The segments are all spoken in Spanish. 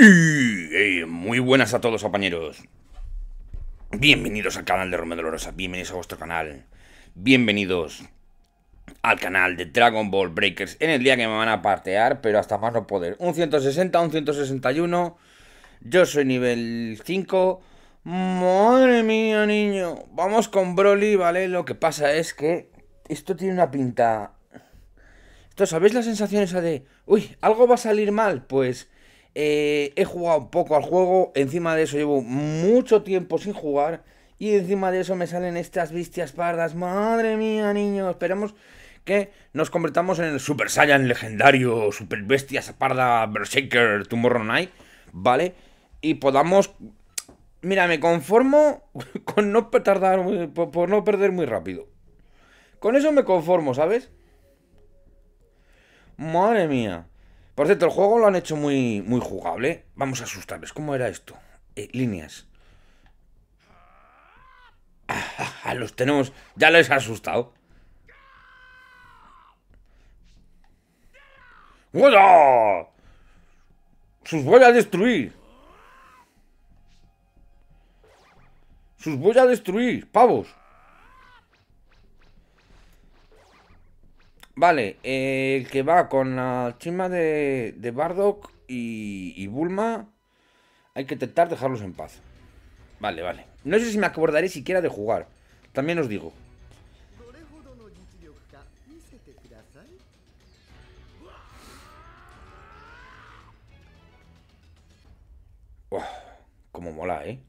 Eh, muy buenas a todos compañeros. Bienvenidos al canal de Romeo Dolorosa, bienvenidos a vuestro canal. Bienvenidos al canal de Dragon Ball Breakers en el día que me van a partear, pero hasta más no poder. Un 160, un 161. Yo soy nivel 5. Madre mía, niño. Vamos con Broly, ¿vale? Lo que pasa es que esto tiene una pinta... Esto, ¿sabéis la sensación esa de... Uy, algo va a salir mal? Pues... Eh, he jugado un poco al juego, encima de eso llevo mucho tiempo sin jugar y encima de eso me salen estas bestias pardas. Madre mía, niño, esperemos que nos convertamos en el Super Saiyan legendario, Super Bestias Parda Berserker Tomorrow Night, ¿vale? Y podamos... Mira, me conformo con no tardar, por no perder muy rápido. Con eso me conformo, ¿sabes? Madre mía. Por cierto, el juego lo han hecho muy, muy jugable. Vamos a asustarles. ¿Cómo era esto? Eh, líneas. Ah, los tenemos. Ya les ha asustado. ¡Hola! ¡Sus voy a destruir! ¡Sus voy a destruir, pavos! Vale, el que va con la chima de, Bardock y, Bulma, hay que intentar dejarlos en paz. Vale, vale. No sé si me acordaré siquiera de jugar. También os digo. como mola, ¿eh?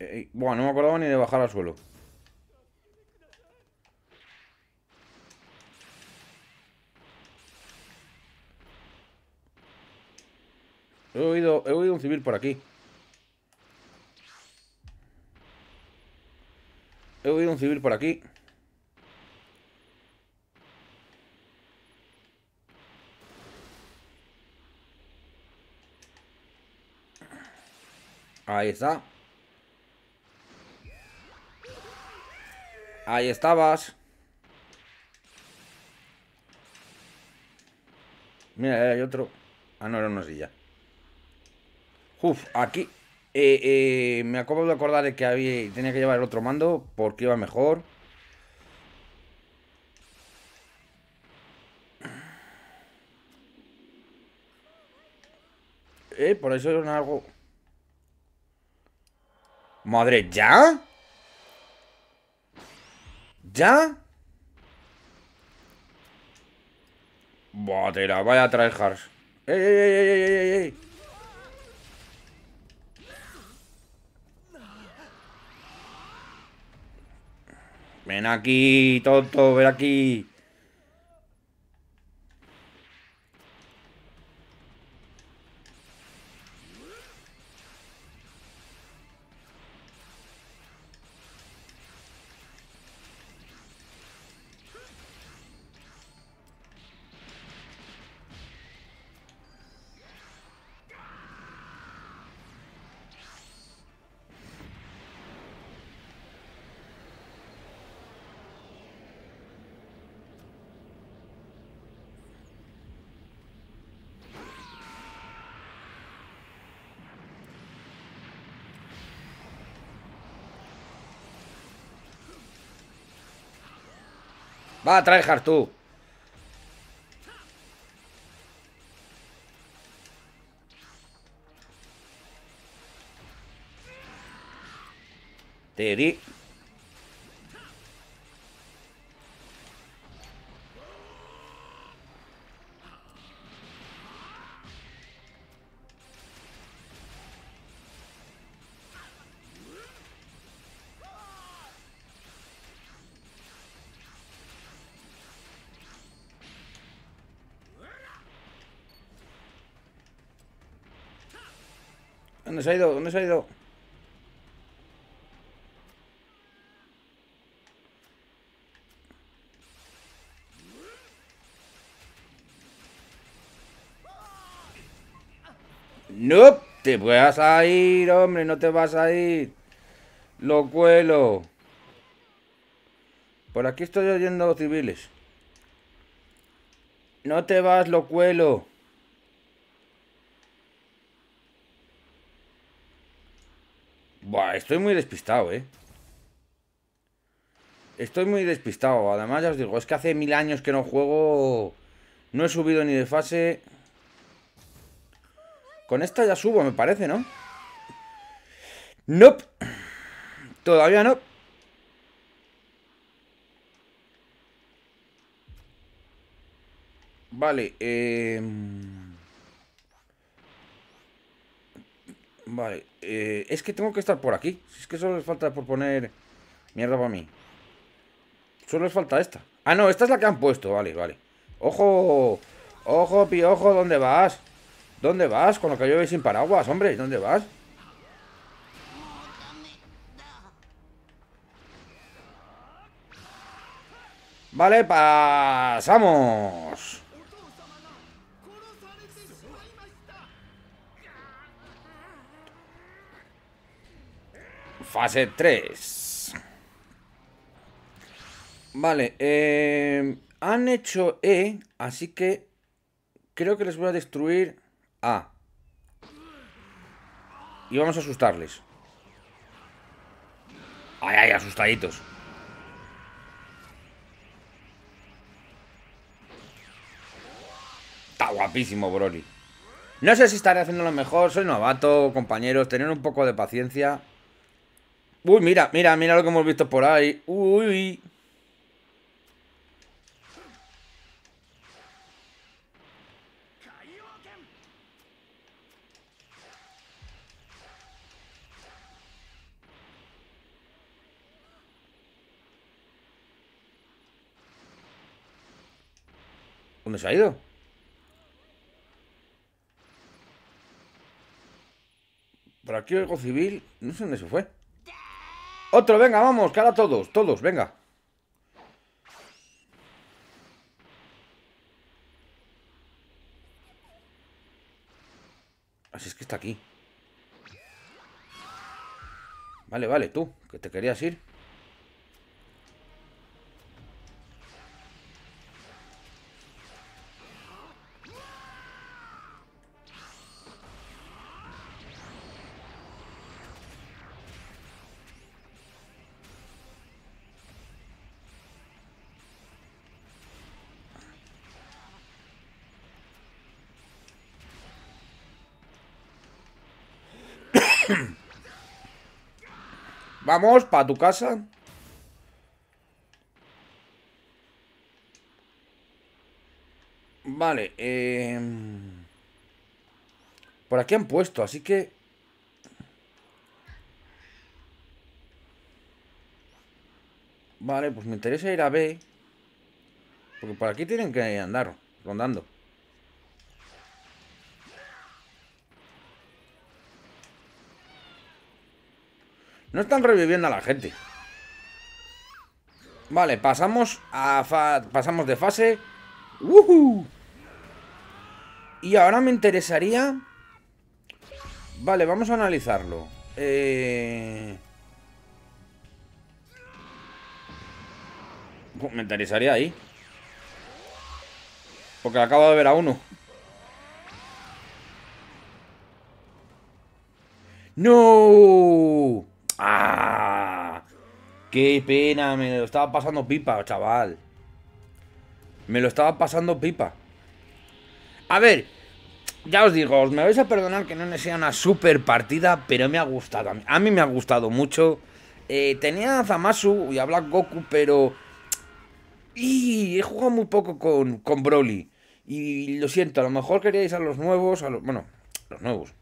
Eh, eh, bueno, no me acordaba ni de bajar al suelo. He oído, he oído un civil por aquí. He oído un civil por aquí. Ahí está. Ahí estabas. Mira, hay otro. Ah, no, era una silla. Uf, aquí. Eh, eh, me acabo de acordar de que había, tenía que llevar el otro mando porque iba mejor. Eh, por eso era algo. Madre, ¿ya? ¿Ya? Buah, vaya tryhards. ¡Ey, ey, Ven aquí, tonto, ven aquí. Va a tú ¡Te di...! ¿Dónde se ha ido? ¿Dónde se ha ido? No, te vas a ir, hombre, no te vas a ir. Lo cuelo. Por aquí estoy oyendo civiles. No te vas, lo cuelo. Buah, estoy muy despistado, ¿eh? Estoy muy despistado. Además, ya os digo, es que hace mil años que no juego. No he subido ni de fase. Con esta ya subo, me parece, ¿no? Nope. Todavía no. Vale, eh... Vale, eh, es que tengo que estar por aquí. Si es que solo les falta por poner mierda para mí. Solo les falta esta. Ah, no, esta es la que han puesto. Vale, vale. ¡Ojo! ¡Ojo, piojo! ¿Dónde vas? ¿Dónde vas? Con lo que llueve sin paraguas, hombre. ¿Dónde vas? Vale, pasamos. fase 3. Vale, eh, han hecho E, así que creo que les voy a destruir A. Y vamos a asustarles. Ay, ay, asustaditos. Está guapísimo, Broly. No sé si estaré haciendo lo mejor, soy novato, compañeros, tener un poco de paciencia. Uy, mira, mira, mira lo que hemos visto por ahí. Uy. ¿Dónde se ha ido? Por aquí algo civil. No sé dónde se fue. Otro, venga, vamos, cara todos, todos, venga. Así ah, es que está aquí. Vale, vale, tú, que te querías ir. Vamos, para tu casa. Vale, em, Por aquí han puesto, así que... Vale, pues me interesa ir a B. Porque por aquí tienen que andar, rondando. No están reviviendo a la gente. Vale, pasamos a pasamos de fase. ¡Woohoo! Y ahora me interesaría... Vale, vamos a analizarlo. Eh, me interesaría ahí. Porque acabo de ver a uno. ¡No! ¡Ah! ¡Qué pena! Me lo estaba pasando pipa, chaval. Me lo estaba pasando pipa. A ver, ya os digo, os me vais a perdonar que no sea una super partida, pero me ha gustado. A mí, me ha gustado mucho. Eh, tenía a Zamasu y a Black Goku, pero... Y he jugado muy poco con, con Broly. Y lo siento, a lo mejor queríais a los nuevos, a Bueno, los nuevos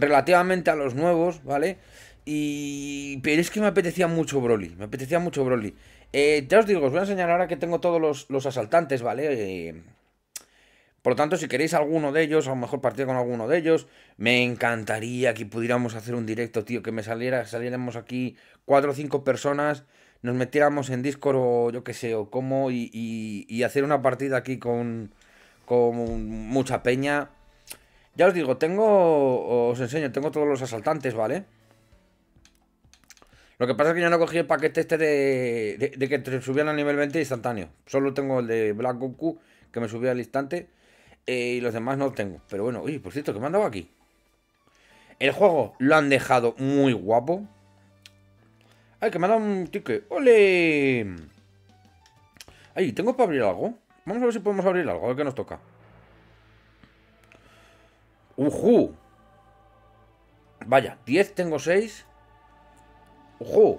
relativamente a los nuevos, ¿vale? Y... Pero es que me apetecía mucho Broly, me apetecía mucho Broly. Eh, ya os digo, os voy a enseñar ahora que tengo todos los, asaltantes, ¿vale? Eh, por lo tanto, si queréis alguno de ellos, a lo mejor partir con alguno de ellos, me encantaría que pudiéramos hacer un directo, tío, que me saliera, saliéramos aquí cuatro o cinco personas, nos metiéramos en Discord o yo qué sé, o cómo, y, hacer una partida aquí con, con mucha peña ya os digo, tengo... Os enseño, tengo todos los asaltantes, ¿vale? Lo que pasa es que yo no cogí el paquete este de, que te subían al nivel 20 instantáneo. Solo tengo el de Black Goku, que me subía al instante. Eh, y los demás no tengo. Pero bueno, uy, por cierto, ¿qué me han dado aquí? El juego lo han dejado muy guapo. Ay, que me han dado un ticket. ¡Ole! Ay, ¿tengo para abrir algo? Vamos a ver si podemos abrir algo, a ver qué nos toca. ¡Ujú! Vaya, 10 tengo 6. uju,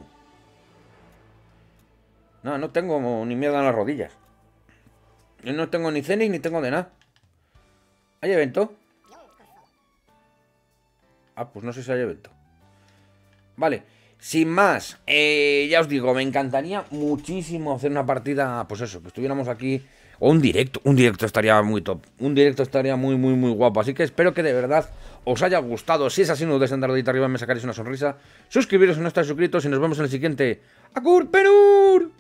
No, no tengo ni mierda en las rodillas. Yo no tengo ni cenis ni tengo de nada. ¿Hay evento? Ah, pues no sé si hay evento. Vale, sin más, eh, ya os digo, me encantaría muchísimo hacer una partida, pues eso, que estuviéramos aquí o un directo, un directo estaría muy top. Un directo estaría muy, muy, muy guapo. Así que espero que de verdad os haya gustado. Si es así, no dudéis en darle arriba, me sacaréis una sonrisa. Suscribiros si no estáis suscritos y nos vemos en el siguiente. ¡Acur Perur!